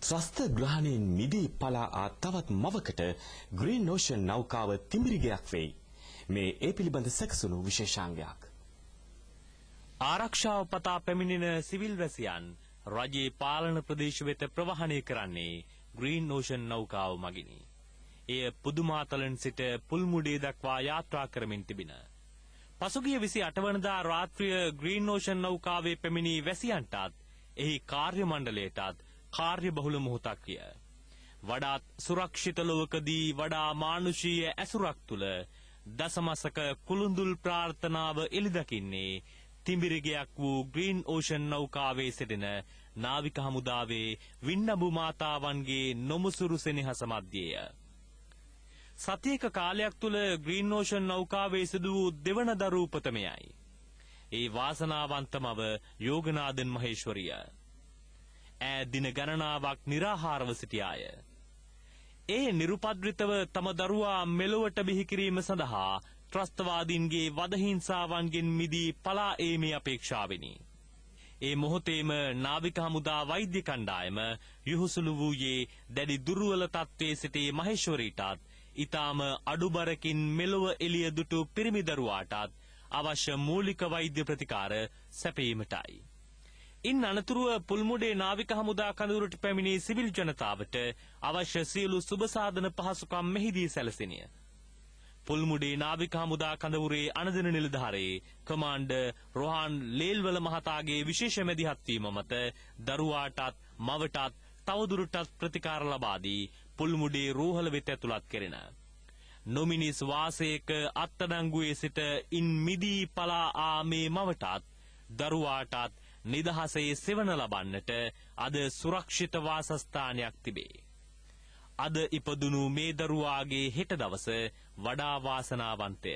ත්‍රස්ත ග්‍රහණයෙන් මිදී පලා ආ තවත් මවකට ග්‍රීන් ඕෂන් නෞකාව තිමිරිගයක් වෙයි. මේ ඒ පිළිබඳ සැකසුණු විශේෂාංගයක්. ආරක්ෂාව පතා පැමිණෙන සිවිල් වැසියන් රජයේ පාලන ප්‍රදේශ වෙත ප්‍රවාහනය කරන්නේ ග්‍රීන් ඕෂන් නෞකාව මගිනි. එය පුදුමාතලන් සිට පුල්මුඩේ දක්වා යාත්‍රා කරමින් තිබෙන. පසුගිය 28 වනදා රාත්‍රිය ග්‍රීන් ඕෂන් නෞකාවේ පැමිණි වැසියන්ටත් එහි කාර්ය මණ්ඩලයටත් කාර්ය බහුල මොහොතක් කිය. වඩාත් සුරක්ෂිත ලොවකදී වඩා මානුෂීය ඇසුරක් තුළ දසමසක කුළුඳුල් ප්‍රාර්ථනාව එළිදකින්නේ තිඹිරිගයක් වූ ග්‍රීන් ඕෂන් නෞකාවේ සිටින නාවික හමුදාවේ වින්නඹු මාතාවන්ගේ නොමුසුරු සෙනෙහස මැද්දේය. සතියක කාලයක් තුළ ග්‍රීන් ඕෂන් නෞකාවේ සිදු වූ දෙවන දරූපතමයයි. ඒ වාසනාවන්තමව යෝගනාදන් මහේශ්වරිය ඈ දින ගණනාවක් निराහාරව සිටියාය. ඒ නිරුපද්‍රිතව තම දරුවා මෙලොවට බිහි කිරීම සඳහා ත්‍රස්තවාදීන්ගේ වදහිංසාවන්ගෙන් මිදී පලා ඒමේ අපේක්ෂාවෙනි. ඒ මොහොතේම නාවික හමුදා වෛද්‍ය කණ්ඩායම යහුසුළු වූයේ දැඩි දුර්වල තත්ත්වයේ සිටි මහේශ්වරීටත් ඊටාම අඩුබරකින් මෙලොව එළිය දුටු පිරිමි දරුවාටත් අවශ්‍ය මූලික වෛද්‍ය ප්‍රතිකාර සැපීමටයි. ඉන් අනතුරුව පුල්මුඩේ නාවික හමුදා කඳවුරට පැමිණි සිවිල් ජනතාවට අවශ්‍ය සියලු සුබසාධන පහසුකම් මෙහිදී සැලසෙනිය. පුල්මුඩේ නාවික හමුදා කඳවුරේ අනදන නිලධාරයේ කමාන්ඩ රොහාන් ලේල්වල මහතාගේ විශේෂ මැදිහත්වීම මත දරුවාටත් මවටත් තවදුරටත් ප්‍රතිකාර ලබා දී පුල්මුඩේ රෝහල වෙත ඇතුළත් කෙරෙන. නොමිනිස් වාසයක අත්තඩංගුවේ සිට ඉන් මිදී පලා ආ මේ මවටත් දරුවාටත් නිදහසේ සෙවන ලබන්නට අද සුරක්ෂිත වාසස්ථානයක් තිබේ. අද ඉපදුණු මේ දරුවාගේ හෙට දවස වඩා වාසනාවන්තය.